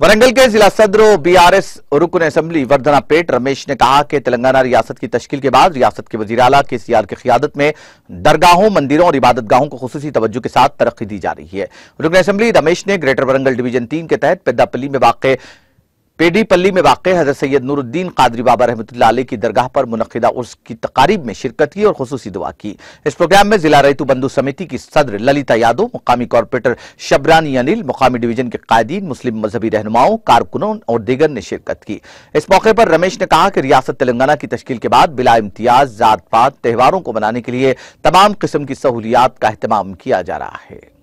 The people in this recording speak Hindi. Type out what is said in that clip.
वरंगल के जिला सदर बीआरएस रुकन असम्बली वर्धना पेट रमेश ने कहा कि तेलंगाना रियासत की तश्कील के बाद रियासत के वजी अला के सीआर की क्यादत में दरगाहों मंदिरों और इबादत गाहों को खसूसी तवज्जो के साथ तरक्की दी जा रही है रुकन असम्बली रमेश ने ग्रेटर वरंगल डिवीजन तीन के तहत पेद्दापली में वाकई पेडी पल्ली में वाक़ हजरत सैयद नूरुद्दीन कादरी बाबा रहमत की दरगाह पर मुनदा उर्स की तकारीब में शिरकत की और खसूसी दुआ की इस प्रोग्राम में जिला रैतु बंधु समिति की सदर ललिता यादव मुकामी कॉरपोरेटर शबरानी अनिल मुकामी डिवीजन के कायदीन मुस्लिम मजहबी रहनुमाओं कारकुनों और दीगर ने शिरकत की इस मौके पर रमेश ने कहा कि रियासत तेलंगाना की तश्ल के बाद बिला इम्तियाज जात पात त्यौहारों को मनाने के लिए तमाम किस्म की सहूलियात का अहतमाम किया जा रहा है